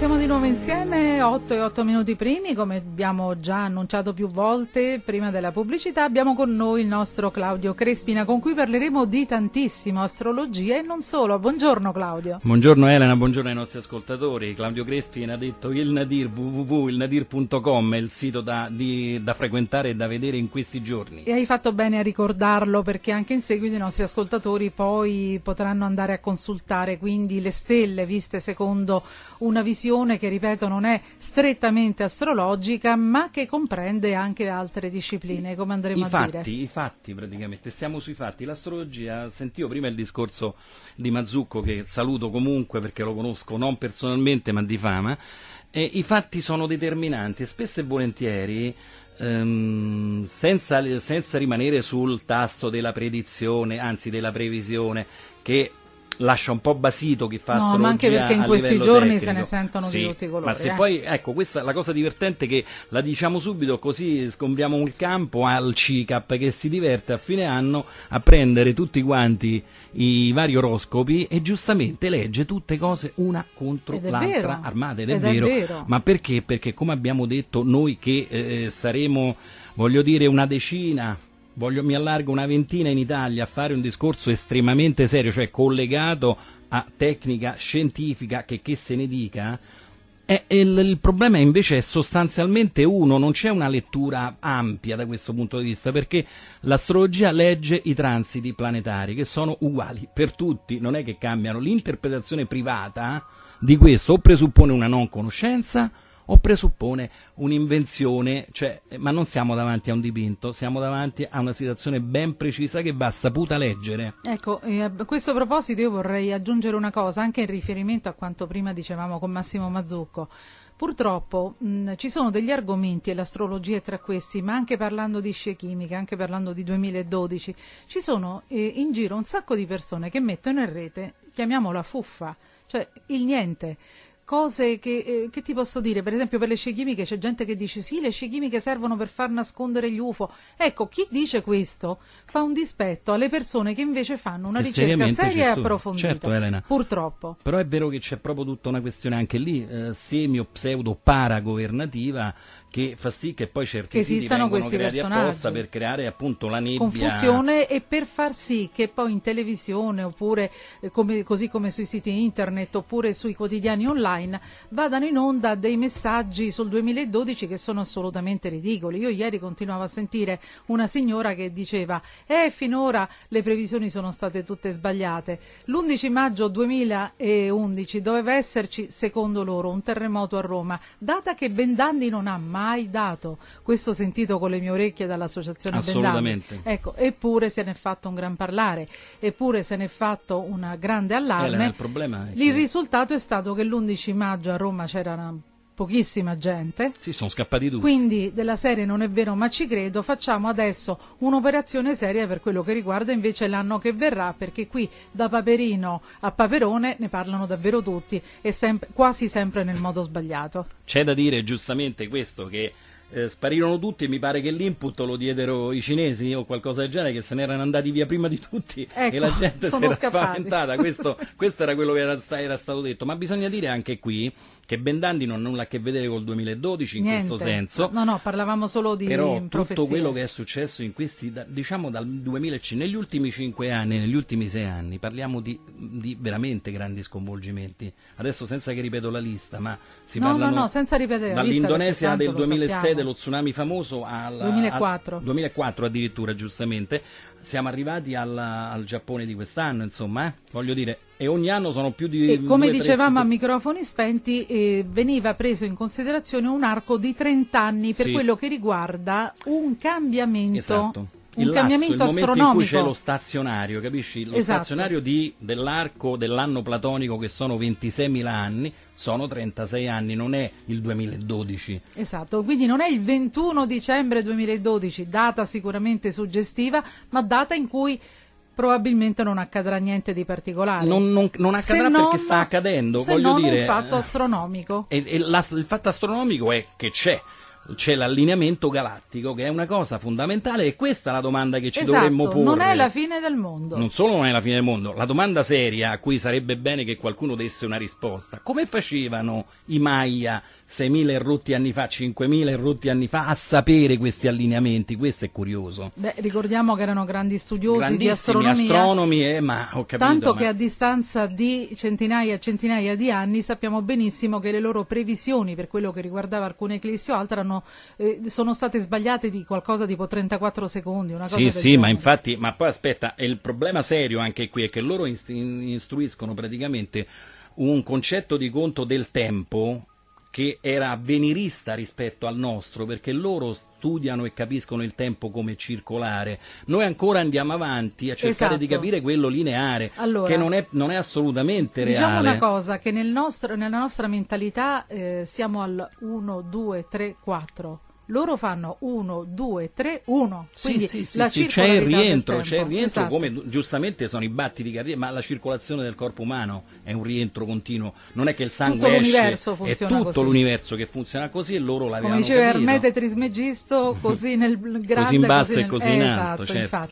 siamo di nuovo insieme, 8 e 8 minuti primi, come abbiamo già annunciato più volte prima della pubblicità, abbiamo con noi il nostro Claudio Crespina con cui parleremo di tantissimo astrologia e non solo. Buongiorno Claudio. Buongiorno Elena, buongiorno ai nostri ascoltatori. Claudio Crespina ha detto il Nadir www.ilnadir.com è il sito da, di, da frequentare e da vedere in questi giorni. E hai fatto bene a ricordarlo perché anche in seguito i nostri ascoltatori poi potranno andare a consultare quindi le stelle viste secondo una visione questione che, ripeto, non è strettamente astrologica, ma che comprende anche altre discipline, come andremo I a fatti, dire. I fatti, praticamente, stiamo sui fatti. L'astrologia, sentivo prima il discorso di Mazzucco, che saluto comunque perché lo conosco non personalmente ma di fama, e i fatti sono determinanti e spesso e volentieri ehm, senza, senza, rimanere sul tasto della predizione, anzi della previsione, che lascia un po' basito chi fa no, astrologia ma anche perché in questi giorni tecnico. se ne sentono sì, di tutti i colori. Ma se eh. poi, ecco, questa è la cosa divertente che la diciamo subito così scombriamo un campo al CICAP che si diverte a fine anno a prendere tutti quanti i vari oroscopi e giustamente legge tutte cose una contro l'altra armate, ed, ed è, vero. è, vero. Ma perché? Perché come abbiamo detto noi che eh, saremo, voglio dire, una decina voglio, mi allargo una ventina in Italia a fare un discorso estremamente serio, cioè collegato a tecnica scientifica, che, che se ne dica, è, il, il, problema invece è sostanzialmente uno, non c'è una lettura ampia da questo punto di vista, perché l'astrologia legge i transiti planetari, che sono uguali per tutti, non è che cambiano. L'interpretazione privata di questo o presuppone una non conoscenza, o presuppone un'invenzione, cioè, eh, ma non siamo davanti a un dipinto, siamo davanti a una situazione ben precisa che va saputa leggere. Ecco, eh, a questo proposito io vorrei aggiungere una cosa, anche in riferimento a quanto prima dicevamo con Massimo Mazzucco. Purtroppo mh, ci sono degli argomenti, e l'astrologia è tra questi, ma anche parlando di scie chimiche, anche parlando di 2012, ci sono eh, in giro un sacco di persone che mettono in rete, chiamiamola fuffa, cioè il niente cose che, eh, che, ti posso dire, per esempio per le scie chimiche c'è gente che dice sì, le scie chimiche servono per far nascondere gli UFO. Ecco, chi dice questo fa un dispetto alle persone che invece fanno una che ricerca seria e approfondita. Certo, Elena. Purtroppo. Però è vero che c'è proprio tutta una questione anche lì, eh, semi o pseudo paragovernativa che fa sì che poi certi che esistano questi personaggi per creare appunto la nebbia confusione e per far sì che poi in televisione oppure eh, come, così come sui siti internet oppure sui quotidiani online online vadano in onda dei messaggi sul 2012 che sono assolutamente ridicoli. Io ieri continuavo a sentire una signora che diceva eh finora le previsioni sono state tutte sbagliate. L'11 maggio 2011 doveva esserci, secondo loro, un terremoto a Roma, data che Bendandi non ha mai dato. Questo sentito con le mie orecchie dall'associazione Bendandi. Ecco, eppure se ne è fatto un gran parlare, eppure se ne è fatto una grande allarme. Eh, il risultato è stato che l'11 10 maggio a Roma c'era una pochissima gente. Sì, sono scappati tutti. Quindi della serie non è vero, ma ci credo. Facciamo adesso un'operazione seria per quello che riguarda invece l'anno che verrà, perché qui da Paperino a Paperone ne parlano davvero tutti e sem- quasi sempre nel modo sbagliato. C'è da dire giustamente questo che eh, sparirono tutti e mi pare che l'input lo diedero i cinesi o qualcosa del genere che se ne erano andati via prima di tutti ecco, e la ecco, gente si era scappati. spaventata. Questo, questo, era quello che era, sta, era, stato detto. Ma bisogna dire anche qui che Bendandi non ha nulla a che vedere col 2012 in Niente. questo senso. No, no, parlavamo solo di Però profezie. tutto quello che è successo in questi, diciamo dal 2005, negli ultimi 5 anni, negli ultimi 6 anni, parliamo di, di veramente grandi sconvolgimenti. Adesso senza che ripeto la lista, ma si no, parlano no, no, senza ripetere, dall'Indonesia del 2006 dello tsunami famoso al 2004. Al 2004 addirittura, giustamente. Siamo arrivati al, al Giappone di quest'anno, insomma, eh? voglio dire, e ogni anno sono più di... E come due, dicevamo a microfoni spenti, eh, veniva preso in considerazione un arco di 30 anni per sì. quello che riguarda un cambiamento. Esatto un il cambiamento lasso, il astronomico. momento in cui c'è lo stazionario, capisci? Lo esatto. stazionario di, dell'arco dell'anno platonico che sono 26.000 anni, sono 36 anni, non è il 2012. Esatto, quindi non è il 21 dicembre 2012, data sicuramente suggestiva, ma data in cui probabilmente non accadrà niente di particolare. Non, non, non accadrà non, perché sta accadendo, se voglio non dire. un fatto eh, astronomico. E, e la, il fatto astronomico è che c'è c'è l'allineamento galattico, che è una cosa fondamentale e questa è la domanda che ci esatto, dovremmo porre. Non è la fine del mondo. Non solo non è la fine del mondo, la domanda seria a cui sarebbe bene che qualcuno desse una risposta. Come facevano i Maya 6.000 rotti anni fa, 5.000 rotti anni fa a sapere questi allineamenti? Questo è curioso. Beh, ricordiamo che erano grandi studiosi di astronomia. astronomi, eh, ma ho capito. Tanto ma... che a distanza di centinaia e centinaia di anni sappiamo benissimo che le loro previsioni per quello che riguardava alcune eclissi o altre hanno erano, eh, sono state sbagliate di qualcosa tipo 34 secondi. Una cosa sì, sì, genere. ma infatti, ma poi aspetta, il problema serio anche qui è che loro istruiscono praticamente un concetto di conto del tempo che era avvenirista rispetto al nostro, perché loro studiano e capiscono il tempo come circolare. Noi ancora andiamo avanti a cercare esatto. di capire quello lineare, allora, che non è, non è, assolutamente diciamo reale. Diciamo una cosa, che nel nostro, nella nostra mentalità eh, siamo al 1, 2, 3, 4 loro fanno 1, 2, 3, 1. Quindi sì, sì, la sì, c'è il rientro, c'è il rientro esatto. come giustamente sono i batti di carriera, ma la circolazione del corpo umano è un rientro continuo, non è che il sangue tutto esce, funziona è tutto così. l'universo che funziona così e loro l'avevano Come diceva capito. Ermete Trismegisto, così nel grande, così in basso così nel... e così in eh, alto, esatto, certo.